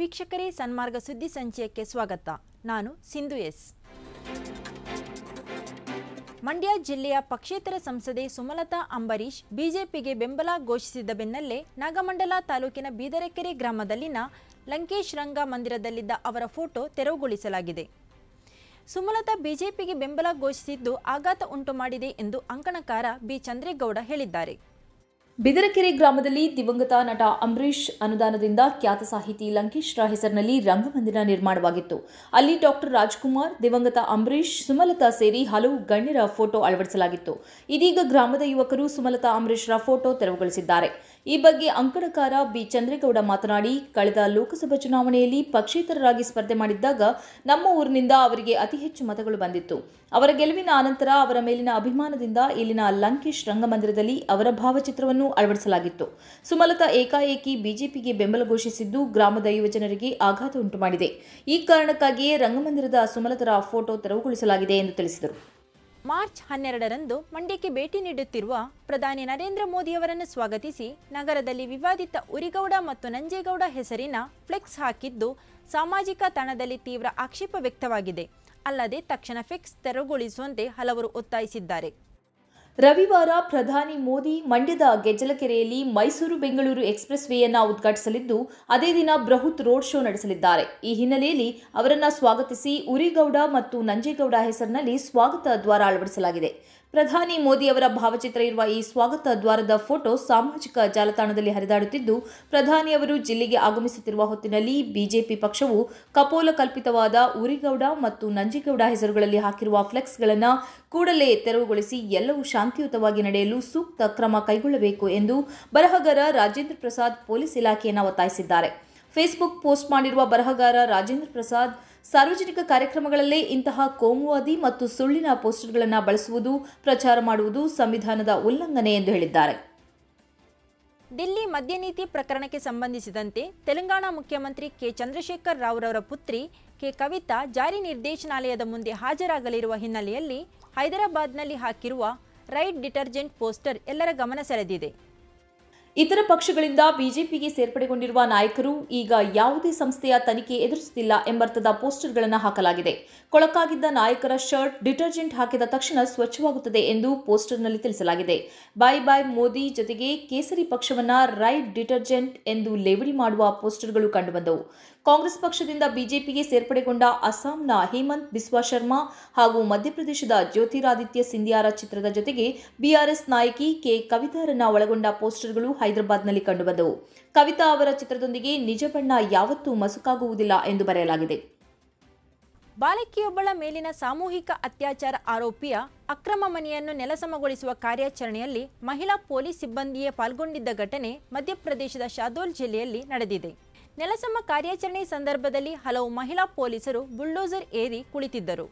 ವೀಕ್ಷಕರೇ ಸನ್ಮಾರ್ಗ ಸುದ್ದಿ ಸಂಚಯಕ್ಕೆ ಸ್ವಾಗತ ನಾನು ಸಿಂಧು ಎಸ್ ಮಂಡ್ಯ ಜಿಲ್ಲೆಯ ಪಕ್ಷೇತರ ಸಂಸದೆ ಸುಮಲತಾ ಅಂಬರೀಶ್ ಬಿಜೆಪಿಗೆ ಬೆಂಬಲ ಘೋಷಿಸಿದ ಬೆನ್ನಲ್ಲೇ ನಾಗಮಂಡಲ ತಾಲೂಕಿನ ಬೀದರಕೆರೆ ಗ್ರಾಮದಲ್ಲಿನ ಲಂಕೇಶ್ ರಂಗ ಮಂದಿರದಲ್ಲಿದ್ದ ಅವರ ಫೋಟೋ ತೆರವುಗೊಳಿಸಲಾಗಿದೆ ಸುಮಲತಾ ಬಿಜೆಪಿಗೆ ಬೆಂಬಲ ಘೋಷಿಸಿದ್ದು ಆಘಾತ ಉಂಟು ಮಾಡಿದೆ ಎಂದು ಅಂಕಣಕಾರ ಬಿ ಚಂದ್ರೇಗೌಡ ಹೇಳಿದ್ದಾರೆ ಬಿದರಕೆರೆ ಗ್ರಾಮದಲ್ಲಿ ದಿವಂಗತ ನಟ ಅಂಬರೀಷ್ ಅನುದಾನದಿಂದ ಖ್ಯಾತ ಸಾಹಿತಿ ರ ಹೆಸರಿನಲ್ಲಿ ರಂಗಮಂದಿರ ನಿರ್ಮಾಣವಾಗಿತ್ತು ಅಲ್ಲಿ ಡಾಕ್ಟರ್ ರಾಜ್ಕುಮಾರ್ ದಿವಂಗತ ಅಂಬರೀಷ್ ಸುಮಲತಾ ಸೇರಿ ಹಲವು ಗಣ್ಯರ ಫೋಟೋ ಅಳವಡಿಸಲಾಗಿತ್ತು ಇದೀಗ ಗ್ರಾಮದ ಯುವಕರು ಸುಮಲತಾ ಅಂಬರೀಷ್ರ ಫೋಟೋ ತೆರವುಗೊಳಿಸಿದ್ದಾರೆ ಈ ಬಗ್ಗೆ ಅಂಕಣಕಾರ ಬಿ ಚಂದ್ರೇಗೌಡ ಮಾತನಾಡಿ ಕಳೆದ ಲೋಕಸಭಾ ಚುನಾವಣೆಯಲ್ಲಿ ಪಕ್ಷೇತರರಾಗಿ ಸ್ಪರ್ಧೆ ಮಾಡಿದ್ದಾಗ ನಮ್ಮ ಊರಿನಿಂದ ಅವರಿಗೆ ಅತಿ ಹೆಚ್ಚು ಮತಗಳು ಬಂದಿತ್ತು ಅವರ ಗೆಲುವಿನ ಅನಂತರ ಅವರ ಮೇಲಿನ ಅಭಿಮಾನದಿಂದ ಇಲ್ಲಿನ ಲಂಕೇಶ್ ರಂಗಮಂದಿರದಲ್ಲಿ ಅವರ ಭಾವಚಿತ್ರವನ್ನು ಅಳವಡಿಸಲಾಗಿತ್ತು ಸುಮಲತಾ ಏಕಾಏಕಿ ಬಿಜೆಪಿಗೆ ಬೆಂಬಲ ಘೋಷಿಸಿದ್ದು ಗ್ರಾಮದ ಯುವಜನರಿಗೆ ಆಘಾತ ಉಂಟುಮಾಡಿದೆ ಈ ಕಾರಣಕ್ಕಾಗಿಯೇ ರಂಗಮಂದಿರದ ಸುಮಲತರ ಫೋಟೋ ತೆರವುಗೊಳಿಸಲಾಗಿದೆ ಎಂದು ತಿಳಿಸಿದರು ಮಾರ್ಚ್ ಹನ್ನೆರಡರಂದು ಮಂಡ್ಯಕ್ಕೆ ಭೇಟಿ ನೀಡುತ್ತಿರುವ ಪ್ರಧಾನಿ ನರೇಂದ್ರ ಮೋದಿಯವರನ್ನು ಸ್ವಾಗತಿಸಿ ನಗರದಲ್ಲಿ ವಿವಾದಿತ ಉರಿಗೌಡ ಮತ್ತು ನಂಜೇಗೌಡ ಹೆಸರಿನ ಫ್ಲೆಕ್ಸ್ ಹಾಕಿದ್ದು ಸಾಮಾಜಿಕ ತಾಣದಲ್ಲಿ ತೀವ್ರ ಆಕ್ಷೇಪ ವ್ಯಕ್ತವಾಗಿದೆ ಅಲ್ಲದೆ ತಕ್ಷಣ ಫ್ಲೆಕ್ಸ್ ತೆರವುಗೊಳಿಸುವಂತೆ ಹಲವರು ಒತ್ತಾಯಿಸಿದ್ದಾರೆ ರವಿವಾರ ಪ್ರಧಾನಿ ಮೋದಿ ಮಂಡ್ಯದ ಗೆಜ್ಜಲಕೆರೆಯಲ್ಲಿ ಮೈಸೂರು ಬೆಂಗಳೂರು ಎಕ್ಸ್ಪ್ರೆಸ್ ವೇಯನ್ನು ಉದ್ಘಾಟಿಸಲಿದ್ದು ಅದೇ ದಿನ ಬೃಹತ್ ರೋಡ್ ಶೋ ನಡೆಸಲಿದ್ದಾರೆ ಈ ಹಿನ್ನೆಲೆಯಲ್ಲಿ ಅವರನ್ನು ಸ್ವಾಗತಿಸಿ ಉರಿಗೌಡ ಮತ್ತು ನಂಜೇಗೌಡ ಹೆಸರಿನಲ್ಲಿ ಸ್ವಾಗತ ದ್ವಾರ ಅಳವಡಿಸಲಾಗಿದೆ ಪ್ರಧಾನಿ ಮೋದಿ ಅವರ ಭಾವಚಿತ್ರ ಇರುವ ಈ ಸ್ವಾಗತ ದ್ವಾರದ ಫೋಟೋ ಸಾಮಾಜಿಕ ಜಾಲತಾಣದಲ್ಲಿ ಹರಿದಾಡುತ್ತಿದ್ದು ಪ್ರಧಾನಿ ಅವರು ಜಿಲ್ಲೆಗೆ ಆಗಮಿಸುತ್ತಿರುವ ಹೊತ್ತಿನಲ್ಲಿ ಬಿಜೆಪಿ ಪಕ್ಷವು ಕಪೋಲ ಕಲ್ಪಿತವಾದ ಉರಿಗೌಡ ಮತ್ತು ನಂಜಿಗೌಡ ಹೆಸರುಗಳಲ್ಲಿ ಹಾಕಿರುವ ಫ್ಲೆಕ್ಸ್ಗಳನ್ನು ಕೂಡಲೇ ತೆರವುಗೊಳಿಸಿ ಎಲ್ಲವೂ ಶಾಂತಿಯುತವಾಗಿ ನಡೆಯಲು ಸೂಕ್ತ ಕ್ರಮ ಕೈಗೊಳ್ಳಬೇಕು ಎಂದು ಬರಹಗಾರ ರಾಜೇಂದ್ರ ಪ್ರಸಾದ್ ಪೊಲೀಸ್ ಇಲಾಖೆಯನ್ನು ಒತ್ತಾಯಿಸಿದ್ದಾರೆ ಫೇಸ್ಬುಕ್ ಪೋಸ್ಟ್ ಮಾಡಿರುವ ಬರಹಗಾರ ರಾಜೇಂದ್ರ ಪ್ರಸಾದ್ ಸಾರ್ವಜನಿಕ ಕಾರ್ಯಕ್ರಮಗಳಲ್ಲೇ ಇಂತಹ ಕೋಮುವಾದಿ ಮತ್ತು ಸುಳ್ಳಿನ ಪೋಸ್ಟರ್ಗಳನ್ನು ಬಳಸುವುದು ಪ್ರಚಾರ ಮಾಡುವುದು ಸಂವಿಧಾನದ ಉಲ್ಲಂಘನೆ ಎಂದು ಹೇಳಿದ್ದಾರೆ ದಿಲ್ಲಿ ಮದ್ಯ ನೀತಿ ಪ್ರಕರಣಕ್ಕೆ ಸಂಬಂಧಿಸಿದಂತೆ ತೆಲಂಗಾಣ ಮುಖ್ಯಮಂತ್ರಿ ಕೆ ಚಂದ್ರಶೇಖರ್ ರಾವ್ರವರ ಪುತ್ರಿ ಕೆ ಕವಿತಾ ಜಾರಿ ನಿರ್ದೇಶನಾಲಯದ ಮುಂದೆ ಹಾಜರಾಗಲಿರುವ ಹಿನ್ನೆಲೆಯಲ್ಲಿ ಹೈದರಾಬಾದ್ನಲ್ಲಿ ಹಾಕಿರುವ ರೈಟ್ ಡಿಟರ್ಜೆಂಟ್ ಪೋಸ್ಟರ್ ಎಲ್ಲರ ಗಮನ ಸೆಳೆದಿದೆ ಇತರ ಪಕ್ಷಗಳಿಂದ ಬಿಜೆಪಿಗೆ ಸೇರ್ಪಡೆಗೊಂಡಿರುವ ನಾಯಕರು ಈಗ ಯಾವುದೇ ಸಂಸ್ಥೆಯ ತನಿಖೆ ಎದುರಿಸುತ್ತಿಲ್ಲ ಎಂಬರ್ಥದ ಪೋಸ್ಟರ್ಗಳನ್ನು ಹಾಕಲಾಗಿದೆ ಕೊಳಕಾಗಿದ್ದ ನಾಯಕರ ಶರ್ಟ್ ಡಿಟರ್ಜೆಂಟ್ ಹಾಕಿದ ತಕ್ಷಣ ಸ್ವಚ್ಛವಾಗುತ್ತದೆ ಎಂದು ಪೋಸ್ಟರ್ನಲ್ಲಿ ತಿಳಿಸಲಾಗಿದೆ ಬಾಯ್ ಬಾಯ್ ಮೋದಿ ಜೊತೆಗೆ ಕೇಸರಿ ಪಕ್ಷವನ್ನ ರೈಟ್ ಡಿಟರ್ಜೆಂಟ್ ಎಂದು ಲೇವಡಿ ಮಾಡುವ ಪೋಸ್ಟರ್ಗಳು ಕಂಡುಬಂದವು ಕಾಂಗ್ರೆಸ್ ಪಕ್ಷದಿಂದ ಬಿಜೆಪಿಗೆ ಸೇರ್ಪಡೆಗೊಂಡ ಅಸ್ಸಾಂನ ಹೇಮಂತ್ ಬಿಸ್ವಾ ಶರ್ಮಾ ಹಾಗೂ ಮಧ್ಯಪ್ರದೇಶದ ಜ್ಯೋತಿರಾದಿತ್ಯ ಸಿಂಧಿಯಾರ ಚಿತ್ರದ ಜೊತೆಗೆ ಬಿಆರ್ಎಸ್ ನಾಯಕಿ ಕೆ ಕವಿತಾರನ್ನ ಒಳಗೊಂಡ ಪೋಸ್ಟರ್ಗಳು ಹೈದರಾಬಾದ್ನಲ್ಲಿ ಕಂಡುಬಂದವು ಕವಿತಾ ಅವರ ಚಿತ್ರದೊಂದಿಗೆ ನಿಜ ಬಣ್ಣ ಯಾವತ್ತೂ ಮಸುಕಾಗುವುದಿಲ್ಲ ಎಂದು ಬರೆಯಲಾಗಿದೆ ಬಾಲಕಿಯೊಬ್ಬಳ ಮೇಲಿನ ಸಾಮೂಹಿಕ ಅತ್ಯಾಚಾರ ಆರೋಪಿಯ ಅಕ್ರಮ ಮನೆಯನ್ನು ನೆಲಸಮಗೊಳಿಸುವ ಕಾರ್ಯಾಚರಣೆಯಲ್ಲಿ ಮಹಿಳಾ ಪೊಲೀಸ್ ಸಿಬ್ಬಂದಿಯೇ ಪಾಲ್ಗೊಂಡಿದ್ದ ಘಟನೆ ಮಧ್ಯಪ್ರದೇಶದ ಶಾದೋಲ್ ಜಿಲ್ಲೆಯಲ್ಲಿ ನಡೆದಿದೆ ನೆಲಸಮ ಕಾರ್ಯಾಚರಣೆ ಸಂದರ್ಭದಲ್ಲಿ ಹಲವು ಮಹಿಳಾ ಪೊಲೀಸರು ಬುಲ್ಡೋಸರ್ ಏರಿ ಕುಳಿತಿದ್ದರು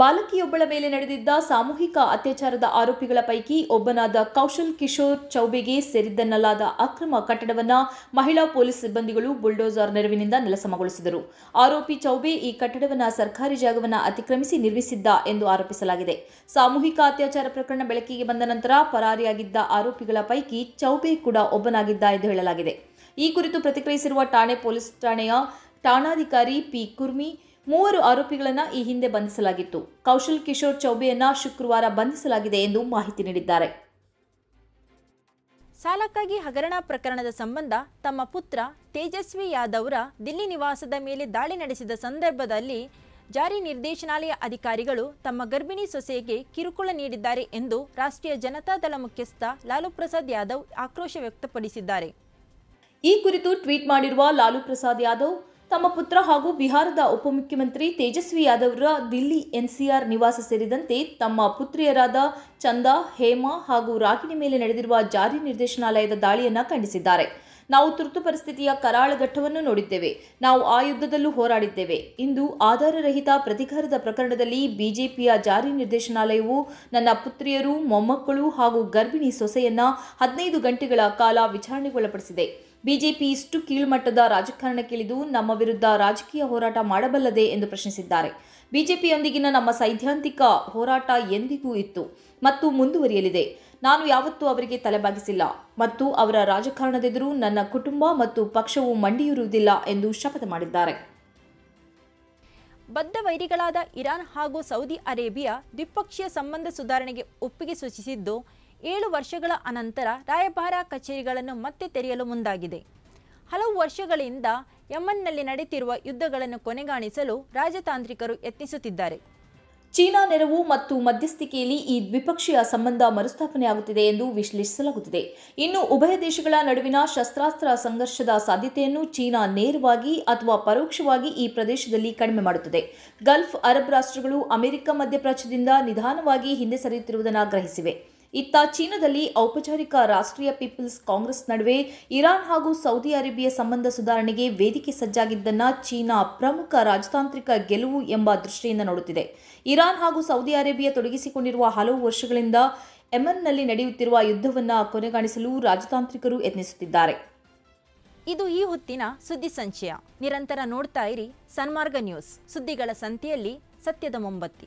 ಬಾಲಕಿಯೊಬ್ಬಳ ಮೇಲೆ ನಡೆದಿದ್ದ ಸಾಮೂಹಿಕ ಅತ್ಯಾಚಾರದ ಆರೋಪಿಗಳ ಪೈಕಿ ಒಬ್ಬನಾದ ಕೌಶಲ್ ಕಿಶೋರ್ ಚೌಬೆಗೆ ಸೇರಿದ್ದನ್ನಲಾದ ಅಕ್ರಮ ಕಟ್ಟಡವನ್ನ ಮಹಿಳಾ ಪೊಲೀಸ್ ಸಿಬ್ಬಂದಿಗಳು ಬುಲ್ಡೋಜರ್ ನೆರವಿನಿಂದ ನೆಲಸಮಗೊಳಿಸಿದರು ಆರೋಪಿ ಚೌಬೆ ಈ ಕಟ್ಟಡವನ್ನ ಸರ್ಕಾರಿ ಜಾಗವನ್ನು ಅತಿಕ್ರಮಿಸಿ ನಿರ್ಮಿಸಿದ್ದ ಎಂದು ಆರೋಪಿಸಲಾಗಿದೆ ಸಾಮೂಹಿಕ ಅತ್ಯಾಚಾರ ಪ್ರಕರಣ ಬೆಳಕಿಗೆ ಬಂದ ನಂತರ ಪರಾರಿಯಾಗಿದ್ದ ಆರೋಪಿಗಳ ಪೈಕಿ ಚೌಬೆ ಕೂಡ ಒಬ್ಬನಾಗಿದ್ದ ಎಂದು ಹೇಳಲಾಗಿದೆ ಈ ಕುರಿತು ಪ್ರತಿಕ್ರಿಯಿಸಿರುವ ಠಾಣೆ ಪೊಲೀಸ್ ಠಾಣೆಯ ಠಾಣಾಧಿಕಾರಿ ಪಿ ಕುರ್ಮಿ ಮೂವರು ಆರೋಪಿಗಳನ್ನು ಈ ಹಿಂದೆ ಬಂಧಿಸಲಾಗಿತ್ತು ಕೌಶಲ್ ಕಿಶೋರ್ ಚೌಬೆಯನ್ನ ಶುಕ್ರವಾರ ಬಂಧಿಸಲಾಗಿದೆ ಎಂದು ಮಾಹಿತಿ ನೀಡಿದ್ದಾರೆ ಸಾಲಕ್ಕಾಗಿ ಹಗರಣ ಪ್ರಕರಣದ ಸಂಬಂಧ ತಮ್ಮ ಪುತ್ರ ತೇಜಸ್ವಿ ಯಾದವ್ರ ದಿಲ್ಲಿ ನಿವಾಸದ ಮೇಲೆ ದಾಳಿ ನಡೆಸಿದ ಸಂದರ್ಭದಲ್ಲಿ ಜಾರಿ ನಿರ್ದೇಶನಾಲಯ ಅಧಿಕಾರಿಗಳು ತಮ್ಮ ಗರ್ಭಿಣಿ ಸೊಸೆಗೆ ಕಿರುಕುಳ ನೀಡಿದ್ದಾರೆ ಎಂದು ರಾಷ್ಟ್ರೀಯ ಜನತಾದಳ ಮುಖ್ಯಸ್ಥ ಲಾಲು ಪ್ರಸಾದ್ ಯಾದವ್ ಆಕ್ರೋಶ ವ್ಯಕ್ತಪಡಿಸಿದ್ದಾರೆ ಈ ಕುರಿತು ಟ್ವೀಟ್ ಮಾಡಿರುವ ಲಾಲು ಪ್ರಸಾದ್ ಯಾದವ್ ತಮ್ಮ ಪುತ್ರ ಹಾಗೂ ಬಿಹಾರದ ಉಪಮುಖ್ಯಮಂತ್ರಿ ತೇಜಸ್ವಿ ಯಾದವ್ರ ದಿಲ್ಲಿ ಎನ್ಸಿಆರ್ ನಿವಾಸ ಸೇರಿದಂತೆ ತಮ್ಮ ಪುತ್ರಿಯರಾದ ಚಂದಾ ಹೇಮಾ ಹಾಗೂ ರಾಗಿಣಿ ಮೇಲೆ ನಡೆದಿರುವ ಜಾರಿ ನಿರ್ದೇಶನಾಲಯದ ದಾಳಿಯನ್ನು ಖಂಡಿಸಿದ್ದಾರೆ ನಾವು ತುರ್ತು ಪರಿಸ್ಥಿತಿಯ ಕರಾಳ ಘಟ್ಟವನ್ನು ನೋಡಿದ್ದೇವೆ ನಾವು ಆ ಯುದ್ಧದಲ್ಲೂ ಹೋರಾಡಿದ್ದೇವೆ ಇಂದು ಆಧಾರರಹಿತ ಪ್ರತಿಕಾರದ ಪ್ರಕರಣದಲ್ಲಿ ಬಿಜೆಪಿಯ ಜಾರಿ ನಿರ್ದೇಶನಾಲಯವು ನನ್ನ ಪುತ್ರಿಯರು ಮೊಮ್ಮಕ್ಕಳು ಹಾಗೂ ಗರ್ಭಿಣಿ ಸೊಸೆಯನ್ನ ಹದಿನೈದು ಗಂಟೆಗಳ ಕಾಲ ವಿಚಾರಣೆಗೊಳಪಡಿಸಿದೆ ಬಿಜೆಪಿ ಇಷ್ಟು ಕೀಳುಮಟ್ಟದ ರಾಜಕಾರಣಕ್ಕಿಳಿದು ನಮ್ಮ ವಿರುದ್ಧ ರಾಜಕೀಯ ಹೋರಾಟ ಮಾಡಬಲ್ಲದೆ ಎಂದು ಪ್ರಶ್ನಿಸಿದ್ದಾರೆ ಬಿಜೆಪಿಯೊಂದಿಗಿನ ನಮ್ಮ ಸೈದ್ಧಾಂತಿಕ ಹೋರಾಟ ಎಂದಿಗೂ ಇತ್ತು ಮತ್ತು ಮುಂದುವರಿಯಲಿದೆ ನಾನು ಯಾವತ್ತೂ ಅವರಿಗೆ ತಲೆಬಾಗಿಸಿಲ್ಲ ಮತ್ತು ಅವರ ರಾಜಕಾರಣದೆದುರು ನನ್ನ ಕುಟುಂಬ ಮತ್ತು ಪಕ್ಷವು ಮಂಡಿಯುರುವುದಿಲ್ಲ ಎಂದು ಶಪಥ ಮಾಡಿದ್ದಾರೆ ಬದ್ಧ ವೈರಿಗಳಾದ ಇರಾನ್ ಹಾಗೂ ಸೌದಿ ಅರೇಬಿಯಾ ದ್ವಿಪಕ್ಷೀಯ ಸಂಬಂಧ ಸುಧಾರಣೆಗೆ ಒಪ್ಪಿಗೆ ಸೂಚಿಸಿದ್ದು ಏಳು ವರ್ಷಗಳ ಅನಂತರ ರಾಯಭಾರ ಕಚೇರಿಗಳನ್ನು ಮತ್ತೆ ತೆರೆಯಲು ಮುಂದಾಗಿದೆ ಹಲವು ವರ್ಷಗಳಿಂದ ಯಮನ್ನಲ್ಲಿ ನಡೆಯುತ್ತಿರುವ ಯುದ್ಧಗಳನ್ನು ಕೊನೆಗಾಣಿಸಲು ರಾಜತಾಂತ್ರಿಕರು ಯತ್ನಿಸುತ್ತಿದ್ದಾರೆ ಚೀನಾ ನೆರವು ಮತ್ತು ಮಧ್ಯಸ್ಥಿಕೆಯಲ್ಲಿ ಈ ದ್ವಿಪಕ್ಷೀಯ ಸಂಬಂಧ ಮರುಸ್ಥಾಪನೆಯಾಗುತ್ತಿದೆ ಎಂದು ವಿಶ್ಲೇಷಿಸಲಾಗುತ್ತಿದೆ ಇನ್ನು ಉಭಯ ದೇಶಗಳ ನಡುವಿನ ಶಸ್ತ್ರಾಸ್ತ್ರ ಸಂಘರ್ಷದ ಸಾಧ್ಯತೆಯನ್ನು ಚೀನಾ ನೇರವಾಗಿ ಅಥವಾ ಪರೋಕ್ಷವಾಗಿ ಈ ಪ್ರದೇಶದಲ್ಲಿ ಕಡಿಮೆ ಮಾಡುತ್ತದೆ ಗಲ್ಫ್ ಅರಬ್ ರಾಷ್ಟ್ರಗಳು ಅಮೆರಿಕ ಮಧ್ಯಪ್ರಾಚ್ಯದಿಂದ ನಿಧಾನವಾಗಿ ಹಿಂದೆ ಸರಿಯುತ್ತಿರುವುದನ್ನು ಗ್ರಹಿಸಿವೆ ಇತ್ತ ಚೀನಾದಲ್ಲಿ ಔಪಚಾರಿಕ ರಾಷ್ಟ್ರೀಯ ಪೀಪಲ್ಸ್ ಕಾಂಗ್ರೆಸ್ ನಡುವೆ ಇರಾನ್ ಹಾಗೂ ಸೌದಿ ಅರೇಬಿಯಾ ಸಂಬಂಧ ಸುಧಾರಣೆಗೆ ವೇದಿಕೆ ಸಜ್ಜಾಗಿದ್ದನ್ನ ಚೀನಾ ಪ್ರಮುಖ ರಾಜತಾಂತ್ರಿಕ ಗೆಲುವು ಎಂಬ ದೃಷ್ಟಿಯಿಂದ ನೋಡುತ್ತಿದೆ ಇರಾನ್ ಹಾಗೂ ಸೌದಿ ಅರೇಬಿಯಾ ತೊಡಗಿಸಿಕೊಂಡಿರುವ ಹಲವು ವರ್ಷಗಳಿಂದ ಎಮನ್ನಲ್ಲಿ ನಡೆಯುತ್ತಿರುವ ಯುದ್ಧವನ್ನು ಕೊನೆಗಾಣಿಸಲು ರಾಜತಾಂತ್ರಿಕರು ಯತ್ನಿಸುತ್ತಿದ್ದಾರೆ ಇದು ಈ ಹೊತ್ತಿನ ಸುದ್ದಿ ಸಂಚಯ ನಿರಂತರ ನೋಡ್ತಾ ಇರಿ ಸನ್ಮಾರ್ಗ ನ್ಯೂಸ್ ಸುದ್ದಿಗಳ ಸಂತೆಯಲ್ಲಿ ಸತ್ಯದ ಮೊಂಬತ್ತಿ